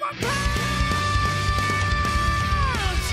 my power.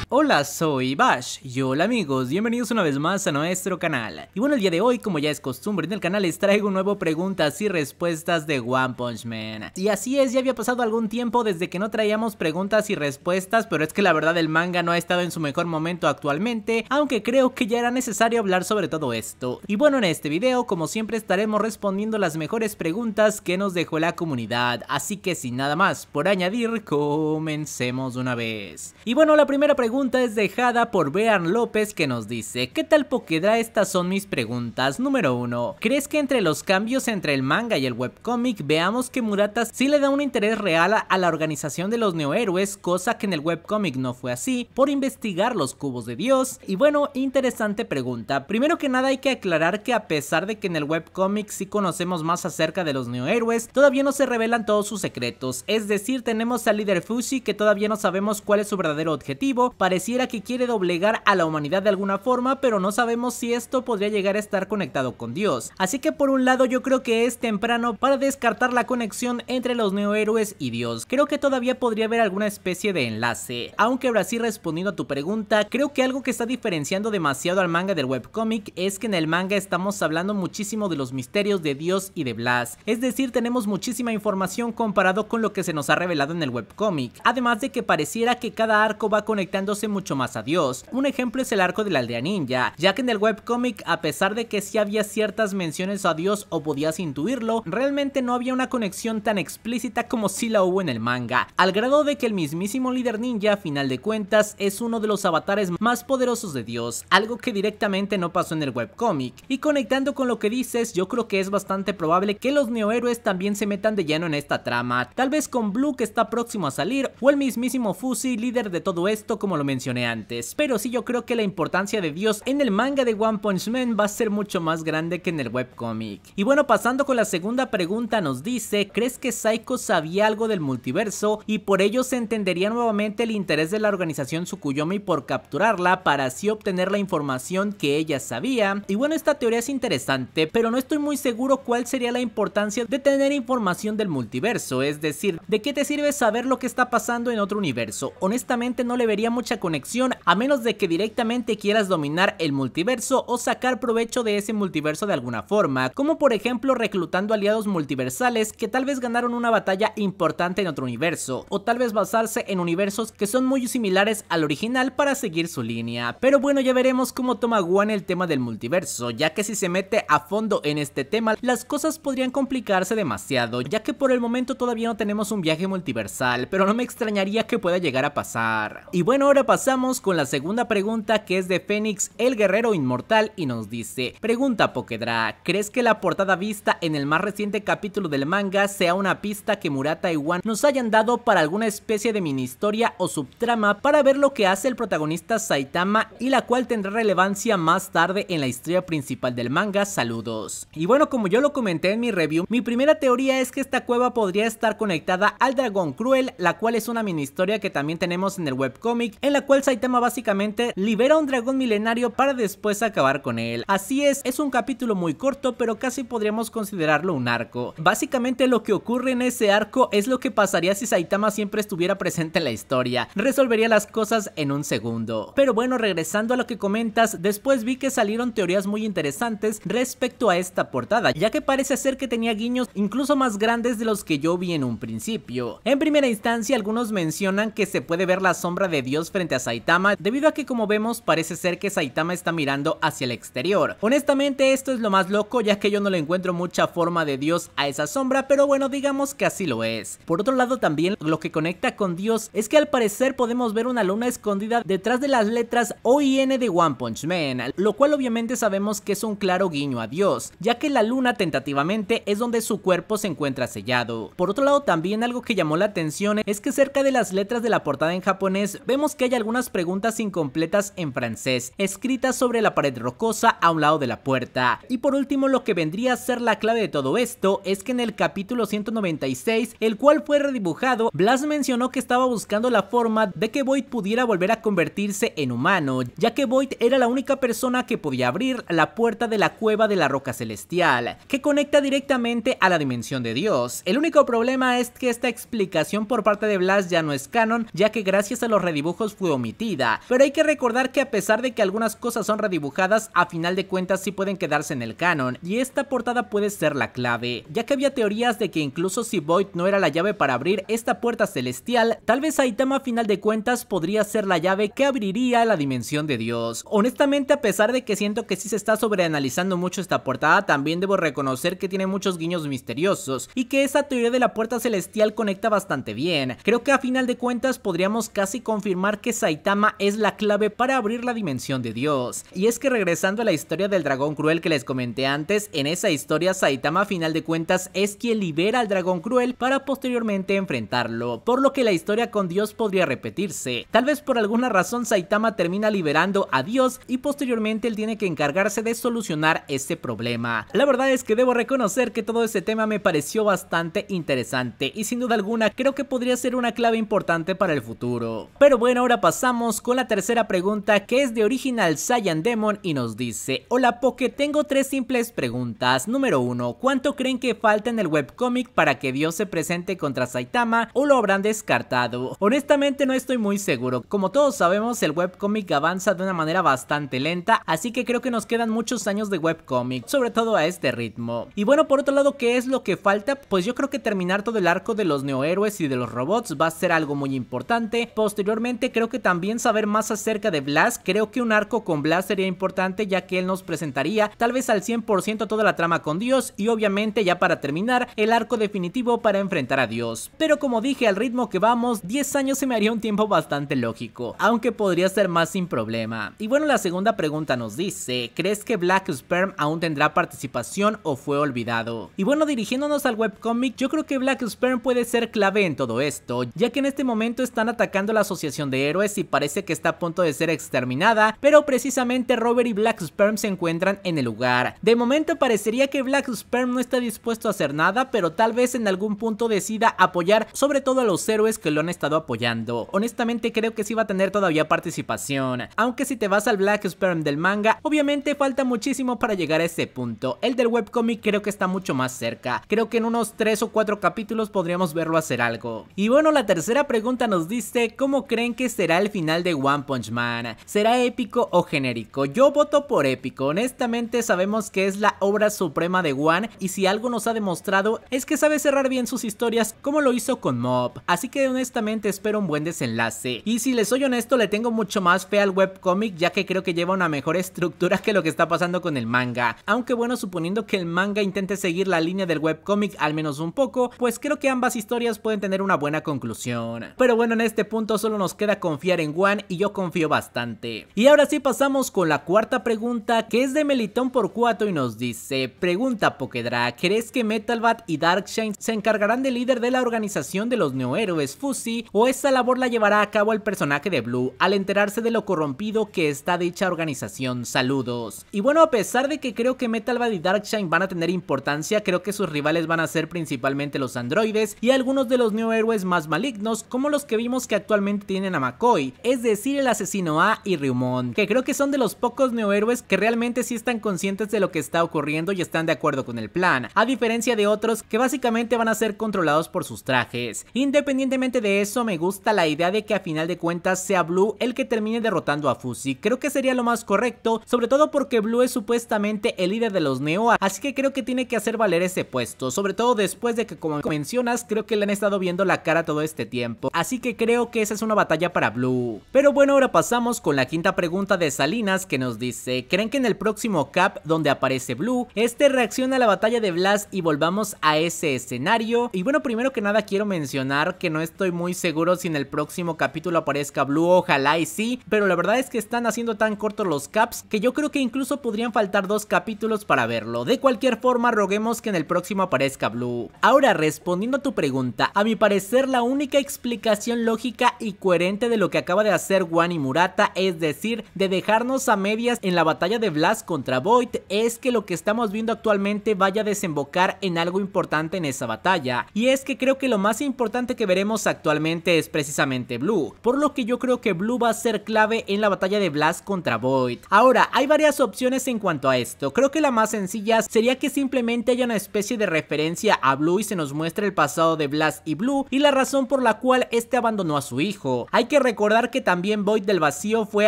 Hola, soy Bash. Y hola amigos, bienvenidos una vez más a nuestro canal. Y bueno, el día de hoy, como ya es costumbre en el canal, les traigo un nuevo preguntas y respuestas de One Punch Man. Y así es, ya había pasado algún tiempo desde que no traíamos preguntas y respuestas, pero es que la verdad el manga no ha estado en su mejor momento actualmente, aunque creo que ya era necesario hablar sobre todo esto. Y bueno, en este video, como siempre, estaremos respondiendo las mejores preguntas que nos dejó la comunidad, así que sin nada más por añadir, comencemos una vez. Y bueno, la primera pregunta pregunta es dejada por Bean López que nos dice, ¿qué tal poquedra Estas son mis preguntas. Número 1. ¿Crees que entre los cambios entre el manga y el webcómic veamos que Murata sí le da un interés real a la organización de los neohéroes, cosa que en el webcómic no fue así, por investigar los cubos de Dios? Y bueno, interesante pregunta. Primero que nada hay que aclarar que a pesar de que en el webcómic sí conocemos más acerca de los neohéroes, todavía no se revelan todos sus secretos. Es decir, tenemos al líder Fushi que todavía no sabemos cuál es su verdadero objetivo, pareciera que quiere doblegar a la humanidad de alguna forma, pero no sabemos si esto podría llegar a estar conectado con Dios. Así que por un lado yo creo que es temprano para descartar la conexión entre los neohéroes y Dios. Creo que todavía podría haber alguna especie de enlace. Aunque ahora sí respondiendo a tu pregunta, creo que algo que está diferenciando demasiado al manga del webcomic es que en el manga estamos hablando muchísimo de los misterios de Dios y de Blas. Es decir, tenemos muchísima información comparado con lo que se nos ha revelado en el webcomic. Además de que pareciera que cada arco va conectando mucho más a Dios. Un ejemplo es el arco de la aldea ninja, ya que en el webcómic, a pesar de que sí había ciertas menciones a Dios o podías intuirlo, realmente no había una conexión tan explícita como sí la hubo en el manga, al grado de que el mismísimo líder ninja, a final de cuentas, es uno de los avatares más poderosos de Dios, algo que directamente no pasó en el webcómic. Y conectando con lo que dices, yo creo que es bastante probable que los neohéroes también se metan de lleno en esta trama, tal vez con Blue que está próximo a salir, o el mismísimo Fusi, líder de todo esto como lo mencioné antes, pero sí yo creo que la importancia de Dios en el manga de One Punch Man va a ser mucho más grande que en el webcomic. Y bueno, pasando con la segunda pregunta nos dice, ¿crees que Saiko sabía algo del multiverso y por ello se entendería nuevamente el interés de la organización Tsukuyomi por capturarla para así obtener la información que ella sabía? Y bueno, esta teoría es interesante, pero no estoy muy seguro cuál sería la importancia de tener información del multiverso, es decir, ¿de qué te sirve saber lo que está pasando en otro universo? Honestamente no le vería mucha conexión a menos de que directamente quieras dominar el multiverso o sacar provecho de ese multiverso de alguna forma, como por ejemplo reclutando aliados multiversales que tal vez ganaron una batalla importante en otro universo, o tal vez basarse en universos que son muy similares al original para seguir su línea. Pero bueno, ya veremos cómo toma Guan el tema del multiverso, ya que si se mete a fondo en este tema, las cosas podrían complicarse demasiado, ya que por el momento todavía no tenemos un viaje multiversal, pero no me extrañaría que pueda llegar a pasar. Y bueno, ahora pasamos con la segunda pregunta que es de Fénix, el guerrero inmortal, y nos dice: Pregunta Pokedra, ¿crees que la portada vista en el más reciente capítulo del manga sea una pista que Murata y Wan nos hayan dado para alguna especie de mini historia o subtrama para ver lo que hace el protagonista Saitama y la cual tendrá relevancia más tarde en la historia principal del manga? Saludos. Y bueno, como yo lo comenté en mi review, mi primera teoría es que esta cueva podría estar conectada al dragón cruel, la cual es una mini historia que también tenemos en el webcomic en cual Saitama básicamente libera a un dragón milenario para después acabar con él. Así es, es un capítulo muy corto, pero casi podríamos considerarlo un arco. Básicamente lo que ocurre en ese arco es lo que pasaría si Saitama siempre estuviera presente en la historia. Resolvería las cosas en un segundo. Pero bueno, regresando a lo que comentas, después vi que salieron teorías muy interesantes respecto a esta portada, ya que parece ser que tenía guiños incluso más grandes de los que yo vi en un principio. En primera instancia, algunos mencionan que se puede ver la sombra de Dios frente a Saitama debido a que como vemos parece ser que Saitama está mirando hacia el exterior. Honestamente esto es lo más loco ya que yo no le encuentro mucha forma de Dios a esa sombra pero bueno digamos que así lo es. Por otro lado también lo que conecta con Dios es que al parecer podemos ver una luna escondida detrás de las letras O N de One Punch Man, lo cual obviamente sabemos que es un claro guiño a Dios, ya que la luna tentativamente es donde su cuerpo se encuentra sellado. Por otro lado también algo que llamó la atención es que cerca de las letras de la portada en japonés vemos que hay algunas preguntas incompletas en francés, escritas sobre la pared rocosa a un lado de la puerta. Y por último, lo que vendría a ser la clave de todo esto es que en el capítulo 196, el cual fue redibujado, Blas mencionó que estaba buscando la forma de que Void pudiera volver a convertirse en humano, ya que Void era la única persona que podía abrir la puerta de la cueva de la roca celestial, que conecta directamente a la dimensión de Dios. El único problema es que esta explicación por parte de Blas ya no es canon, ya que gracias a los redibujos fue omitida, pero hay que recordar que a pesar de que algunas cosas son redibujadas, a final de cuentas sí pueden quedarse en el canon, y esta portada puede ser la clave, ya que había teorías de que incluso si Void no era la llave para abrir esta puerta celestial, tal vez Aitama a final de cuentas podría ser la llave que abriría la dimensión de Dios. Honestamente, a pesar de que siento que sí se está sobreanalizando mucho esta portada, también debo reconocer que tiene muchos guiños misteriosos, y que esa teoría de la puerta celestial conecta bastante bien. Creo que a final de cuentas podríamos casi confirmar que Saitama es la clave para abrir la dimensión de Dios. Y es que regresando a la historia del dragón cruel que les comenté antes, en esa historia Saitama a final de cuentas es quien libera al dragón cruel para posteriormente enfrentarlo, por lo que la historia con Dios podría repetirse. Tal vez por alguna razón Saitama termina liberando a Dios y posteriormente él tiene que encargarse de solucionar este problema. La verdad es que debo reconocer que todo ese tema me pareció bastante interesante y sin duda alguna creo que podría ser una clave importante para el futuro. Pero bueno, ahora pasamos con la tercera pregunta que es de Original Saiyan Demon y nos dice Hola Poke, tengo tres simples preguntas. Número uno, ¿Cuánto creen que falta en el webcomic para que Dios se presente contra Saitama o lo habrán descartado? Honestamente no estoy muy seguro. Como todos sabemos el webcomic avanza de una manera bastante lenta, así que creo que nos quedan muchos años de webcomic, sobre todo a este ritmo. Y bueno, por otro lado, ¿qué es lo que falta? Pues yo creo que terminar todo el arco de los neohéroes y de los robots va a ser algo muy importante. Posteriormente creo que también saber más acerca de Blas, creo que un arco con Blast sería importante ya que él nos presentaría tal vez al 100% toda la trama con Dios y obviamente ya para terminar el arco definitivo para enfrentar a Dios. Pero como dije al ritmo que vamos, 10 años se me haría un tiempo bastante lógico, aunque podría ser más sin problema. Y bueno la segunda pregunta nos dice, ¿crees que Black Sperm aún tendrá participación o fue olvidado? Y bueno dirigiéndonos al webcomic, yo creo que Black Sperm puede ser clave en todo esto, ya que en este momento están atacando la asociación de héroes si y parece que está a punto de ser exterminada, pero precisamente Robert y Black Sperm se encuentran en el lugar. De momento parecería que Black Sperm no está dispuesto a hacer nada, pero tal vez en algún punto decida apoyar sobre todo a los héroes que lo han estado apoyando. Honestamente creo que sí va a tener todavía participación, aunque si te vas al Black Sperm del manga, obviamente falta muchísimo para llegar a ese punto. El del webcomic creo que está mucho más cerca, creo que en unos 3 o 4 capítulos podríamos verlo hacer algo. Y bueno, la tercera pregunta nos dice, ¿cómo creen que se será el final de One Punch Man. ¿Será épico o genérico? Yo voto por épico. Honestamente sabemos que es la obra suprema de One y si algo nos ha demostrado es que sabe cerrar bien sus historias como lo hizo con Mob. Así que honestamente espero un buen desenlace. Y si les soy honesto le tengo mucho más fe al webcomic ya que creo que lleva una mejor estructura que lo que está pasando con el manga. Aunque bueno suponiendo que el manga intente seguir la línea del webcomic al menos un poco, pues creo que ambas historias pueden tener una buena conclusión. Pero bueno en este punto solo nos queda con confiar en Juan y yo confío bastante. Y ahora sí pasamos con la cuarta pregunta que es de Melitón por 4 y nos dice, pregunta Pokedra, ¿crees que Metalbat y Darkshine se encargarán del líder de la organización de los neohéroes Fusi o esa labor la llevará a cabo el personaje de Blue al enterarse de lo corrompido que está dicha organización? Saludos. Y bueno, a pesar de que creo que Metal Metalbat y Darkshine van a tener importancia, creo que sus rivales van a ser principalmente los androides y algunos de los neohéroes más malignos como los que vimos que actualmente tienen a Mac es decir, el asesino A y Ryumon, que creo que son de los pocos neohéroes que realmente sí están conscientes de lo que está ocurriendo y están de acuerdo con el plan, a diferencia de otros que básicamente van a ser controlados por sus trajes. Independientemente de eso, me gusta la idea de que a final de cuentas sea Blue el que termine derrotando a Fusi, creo que sería lo más correcto, sobre todo porque Blue es supuestamente el líder de los Neo, así que creo que tiene que hacer valer ese puesto, sobre todo después de que como mencionas, creo que le han estado viendo la cara todo este tiempo, así que creo que esa es una batalla para Blue. Pero bueno, ahora pasamos con la quinta pregunta de Salinas que nos dice, ¿creen que en el próximo cap donde aparece Blue, este reacciona a la batalla de Blast y volvamos a ese escenario? Y bueno, primero que nada quiero mencionar que no estoy muy seguro si en el próximo capítulo aparezca Blue, ojalá y sí, pero la verdad es que están haciendo tan cortos los caps que yo creo que incluso podrían faltar dos capítulos para verlo. De cualquier forma, roguemos que en el próximo aparezca Blue. Ahora, respondiendo a tu pregunta, a mi parecer la única explicación lógica y coherente de lo que acaba de hacer Wani Murata, es decir, de dejarnos a medias en la batalla de Blast contra Void, es que lo que estamos viendo actualmente vaya a desembocar en algo importante en esa batalla. Y es que creo que lo más importante que veremos actualmente es precisamente Blue, por lo que yo creo que Blue va a ser clave en la batalla de Blast contra Void. Ahora, hay varias opciones en cuanto a esto, creo que la más sencilla sería que simplemente haya una especie de referencia a Blue y se nos muestre el pasado de Blast y Blue y la razón por la cual este abandonó a su hijo. Hay que recordar que también Void del Vacío fue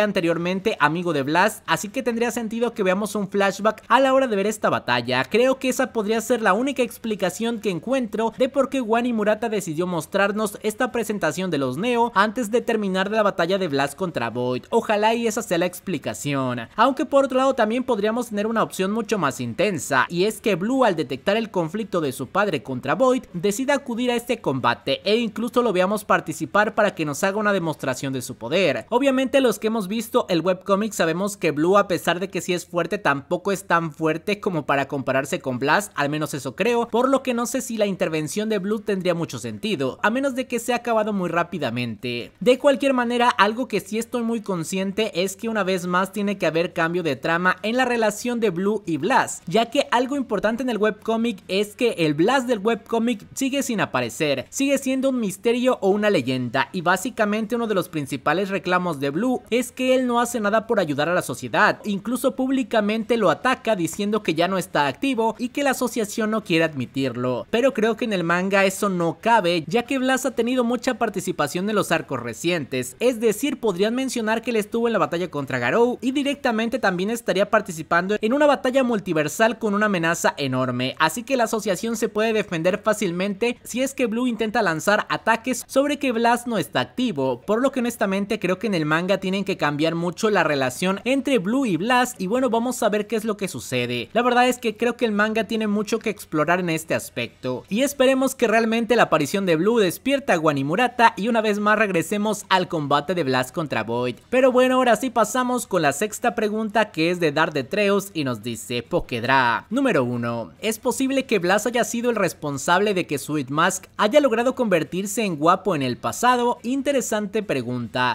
anteriormente amigo de Blast, así que tendría sentido que veamos un flashback a la hora de ver esta batalla. Creo que esa podría ser la única explicación que encuentro de por qué y Murata decidió mostrarnos esta presentación de los Neo antes de terminar de la batalla de Blast contra Void. Ojalá y esa sea la explicación. Aunque por otro lado también podríamos tener una opción mucho más intensa, y es que Blue al detectar el conflicto de su padre contra Void, decida acudir a este combate e incluso lo veamos participar para que nos haga una demostración de su poder. Obviamente los que hemos visto el webcomic sabemos que Blue a pesar de que sí es fuerte tampoco es tan fuerte como para compararse con Blast, al menos eso creo, por lo que no sé si la intervención de Blue tendría mucho sentido, a menos de que sea acabado muy rápidamente. De cualquier manera, algo que sí estoy muy consciente es que una vez más tiene que haber cambio de trama en la relación de Blue y Blast, ya que algo importante en el webcomic es que el Blast del webcomic sigue sin aparecer, sigue siendo un misterio o una leyenda y básicamente uno de los principales reclamos de Blue es que él no hace nada por ayudar a la sociedad, incluso públicamente lo ataca diciendo que ya no está activo y que la asociación no quiere admitirlo. Pero creo que en el manga eso no cabe, ya que Blas ha tenido mucha participación en los arcos recientes, es decir, podrían mencionar que él estuvo en la batalla contra Garou y directamente también estaría participando en una batalla multiversal con una amenaza enorme, así que la asociación se puede defender fácilmente si es que Blue intenta lanzar ataques sobre que Blas no está activo, por lo que honestamente creo que en el manga tienen que cambiar mucho la relación entre Blue y Blast y bueno vamos a ver qué es lo que sucede. La verdad es que creo que el manga tiene mucho que explorar en este aspecto y esperemos que realmente la aparición de Blue despierta a Guanimurata y una vez más regresemos al combate de Blast contra Void. Pero bueno ahora sí pasamos con la sexta pregunta que es de Dar de Treos y nos dice Pokedra. Número 1. ¿Es posible que Blast haya sido el responsable de que Sweet Mask haya logrado convertirse en guapo en el pasado? Interesante pregunta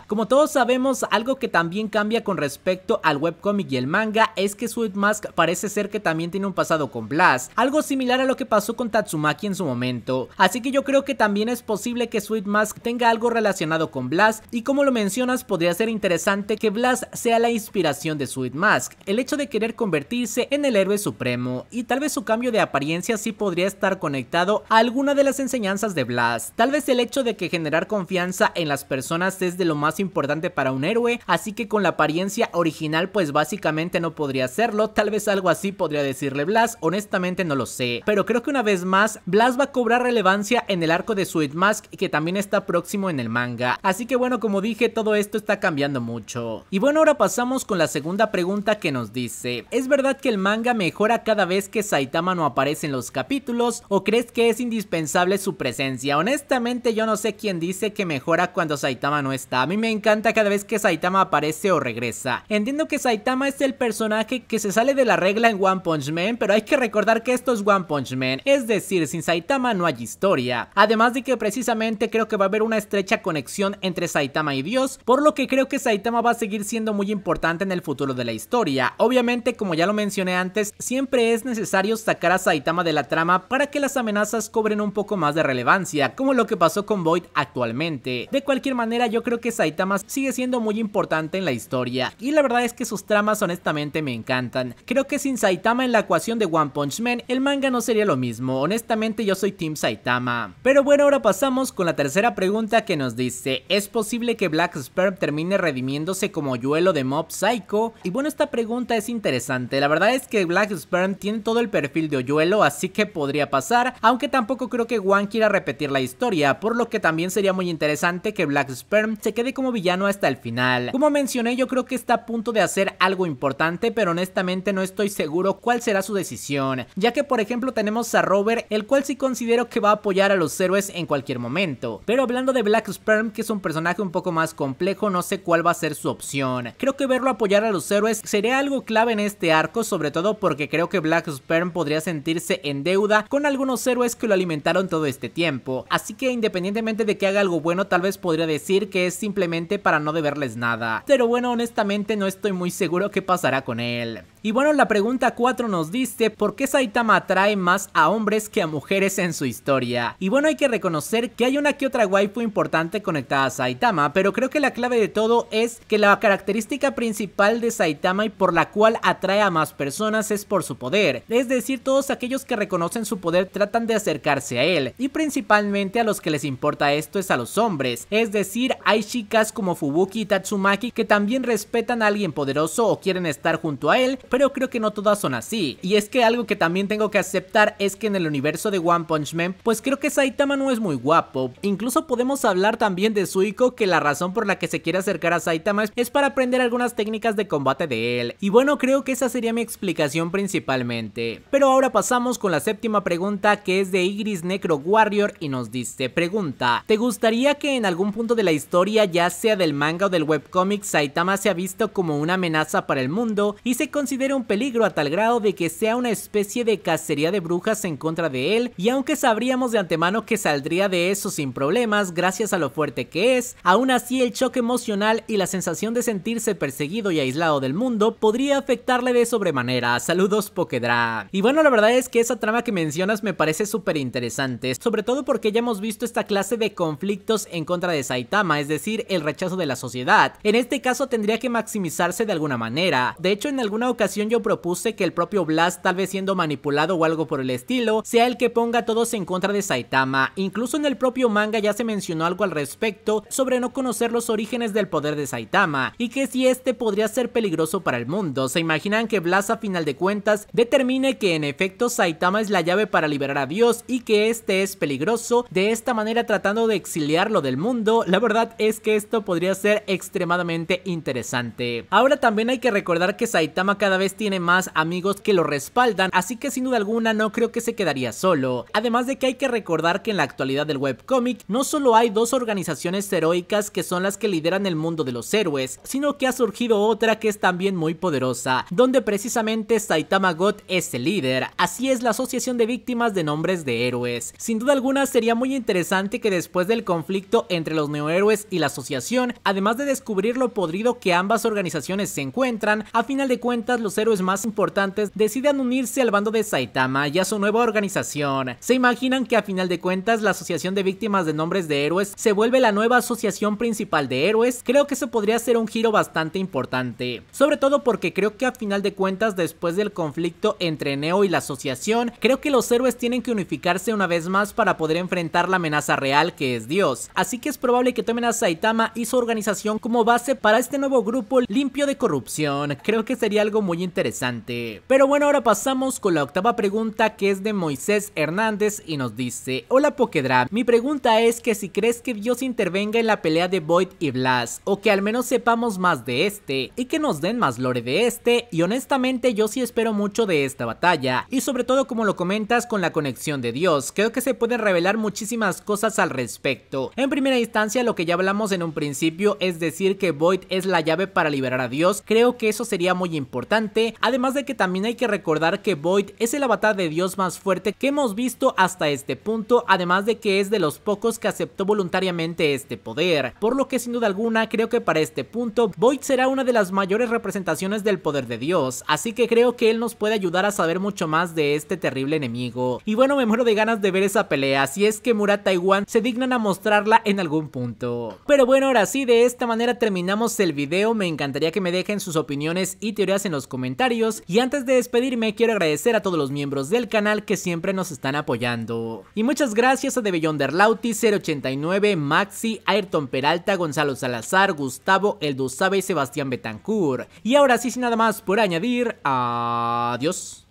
como todos sabemos, algo que también cambia con respecto al webcomic y el manga es que Sweet Mask parece ser que también tiene un pasado con Blast, algo similar a lo que pasó con Tatsumaki en su momento. Así que yo creo que también es posible que Sweet Mask tenga algo relacionado con Blast y como lo mencionas podría ser interesante que Blast sea la inspiración de Sweet Mask, el hecho de querer convertirse en el héroe supremo y tal vez su cambio de apariencia sí podría estar conectado a alguna de las enseñanzas de Blast. Tal vez el hecho de que generar confianza en las personas es de lo más importante para un héroe, así que con la apariencia original pues básicamente no podría hacerlo, tal vez algo así podría decirle Blas, honestamente no lo sé, pero creo que una vez más Blas va a cobrar relevancia en el arco de Sweet Mask que también está próximo en el manga, así que bueno como dije todo esto está cambiando mucho. Y bueno ahora pasamos con la segunda pregunta que nos dice, ¿es verdad que el manga mejora cada vez que Saitama no aparece en los capítulos o crees que es indispensable su presencia? Honestamente yo no sé quién dice que mejora cuando Saitama no está. A mí me encanta cada vez que Saitama aparece o regresa. Entiendo que Saitama es el personaje que se sale de la regla en One Punch Man, pero hay que recordar que esto es One Punch Man, es decir, sin Saitama no hay historia. Además de que precisamente creo que va a haber una estrecha conexión entre Saitama y Dios, por lo que creo que Saitama va a seguir siendo muy importante en el futuro de la historia. Obviamente, como ya lo mencioné antes, siempre es necesario sacar a Saitama de la trama para que las amenazas cobren un poco más de relevancia, como lo que pasó con Void actualmente. De cualquier manera, yo creo que Saitama sigue siendo muy importante en la historia y la verdad es que sus tramas honestamente me encantan. Creo que sin Saitama en la ecuación de One Punch Man el manga no sería lo mismo, honestamente yo soy Team Saitama. Pero bueno ahora pasamos con la tercera pregunta que nos dice ¿Es posible que Black Sperm termine redimiéndose como Oyuelo de Mob Psycho? Y bueno esta pregunta es interesante, la verdad es que Black Sperm tiene todo el perfil de Oyuelo así que podría pasar, aunque tampoco creo que One quiera repetir la historia, por lo que también sería muy interesante que Black Sperm se quede como villano hasta el final. Como mencioné, yo creo que está a punto de hacer algo importante, pero honestamente no estoy seguro cuál será su decisión, ya que por ejemplo tenemos a Robert, el cual sí considero que va a apoyar a los héroes en cualquier momento. Pero hablando de Black Sperm, que es un personaje un poco más complejo, no sé cuál va a ser su opción. Creo que verlo apoyar a los héroes sería algo clave en este arco, sobre todo porque creo que Black Sperm podría sentirse en deuda con algunos héroes que lo alimentaron todo este tiempo. Así que independientemente de que haga algo bueno, tal vez podría decir que es simplemente para no deberles nada. Pero bueno, honestamente no estoy muy seguro qué pasará con él. Y bueno, la pregunta 4 nos dice por qué Saitama atrae más a hombres que a mujeres en su historia. Y bueno, hay que reconocer que hay una que otra waifu importante conectada a Saitama, pero creo que la clave de todo es que la característica principal de Saitama y por la cual atrae a más personas es por su poder. Es decir, todos aquellos que reconocen su poder tratan de acercarse a él, y principalmente a los que les importa esto es a los hombres, es decir, hay chicas como Fubuki y Tatsumaki que también respetan a alguien poderoso o quieren estar junto a él, pero creo que no todas son así. Y es que algo que también tengo que aceptar es que en el universo de One Punch Man, pues creo que Saitama no es muy guapo. Incluso podemos hablar también de Suiko, que la razón por la que se quiere acercar a Saitama es para aprender algunas técnicas de combate de él. Y bueno, creo que esa sería mi explicación principalmente. Pero ahora pasamos con la séptima pregunta que es de Igris Necro Warrior y nos dice, pregunta, ¿te gustaría que en algún punto de la historia historia, ya sea del manga o del webcomic, Saitama se ha visto como una amenaza para el mundo y se considera un peligro a tal grado de que sea una especie de cacería de brujas en contra de él y aunque sabríamos de antemano que saldría de eso sin problemas gracias a lo fuerte que es, aún así el choque emocional y la sensación de sentirse perseguido y aislado del mundo podría afectarle de sobremanera. Saludos Pokedra. Y bueno, la verdad es que esa trama que mencionas me parece súper interesante, sobre todo porque ya hemos visto esta clase de conflictos en contra de Saitama es decir, el rechazo de la sociedad. En este caso tendría que maximizarse de alguna manera. De hecho, en alguna ocasión yo propuse que el propio Blast, tal vez siendo manipulado o algo por el estilo, sea el que ponga todos en contra de Saitama. Incluso en el propio manga ya se mencionó algo al respecto sobre no conocer los orígenes del poder de Saitama y que si este podría ser peligroso para el mundo. ¿Se imaginan que Blast a final de cuentas determine que en efecto Saitama es la llave para liberar a Dios y que este es peligroso? De esta manera tratando de exiliarlo del mundo, la verdad es que esto podría ser extremadamente interesante. Ahora también hay que recordar que Saitama cada vez tiene más amigos que lo respaldan, así que sin duda alguna no creo que se quedaría solo. Además de que hay que recordar que en la actualidad del webcomic no solo hay dos organizaciones heroicas que son las que lideran el mundo de los héroes, sino que ha surgido otra que es también muy poderosa, donde precisamente Saitama God es el líder, así es la Asociación de Víctimas de Nombres de Héroes. Sin duda alguna sería muy interesante que después del conflicto entre los neohéroes y la Asociación, además de descubrir lo podrido que ambas organizaciones se encuentran, a final de cuentas los héroes más importantes deciden unirse al bando de Saitama y a su nueva organización. Se imaginan que a final de cuentas la Asociación de Víctimas de Nombres de Héroes se vuelve la nueva asociación principal de héroes, creo que eso podría ser un giro bastante importante. Sobre todo porque creo que a final de cuentas después del conflicto entre Neo y la asociación, creo que los héroes tienen que unificarse una vez más para poder enfrentar la amenaza real que es Dios. Así que es probable que todo Saitama y su organización como base para este nuevo grupo limpio de corrupción. Creo que sería algo muy interesante. Pero bueno, ahora pasamos con la octava pregunta que es de Moisés Hernández y nos dice, hola Pokedra, mi pregunta es que si crees que Dios intervenga en la pelea de Void y Blast, o que al menos sepamos más de este, y que nos den más lore de este, y honestamente yo sí espero mucho de esta batalla, y sobre todo como lo comentas con la conexión de Dios, creo que se pueden revelar muchísimas cosas al respecto. En primera instancia lo que ya hablamos en un principio, es decir que Void es la llave para liberar a Dios, creo que eso sería muy importante, además de que también hay que recordar que Void es el avatar de Dios más fuerte que hemos visto hasta este punto, además de que es de los pocos que aceptó voluntariamente este poder, por lo que sin duda alguna creo que para este punto Void será una de las mayores representaciones del poder de Dios, así que creo que él nos puede ayudar a saber mucho más de este terrible enemigo. Y bueno, me muero de ganas de ver esa pelea, si es que y Taiwan se dignan a mostrarla en algún punto. Pero bueno, ahora sí, de esta manera terminamos el video. Me encantaría que me dejen sus opiniones y teorías en los comentarios. Y antes de despedirme, quiero agradecer a todos los miembros del canal que siempre nos están apoyando. Y muchas gracias a The Beyonder Lauti, 089, Maxi, Ayrton Peralta, Gonzalo Salazar, Gustavo, eldu Sabe y Sebastián Betancourt. Y ahora sí, sin nada más por añadir, adiós.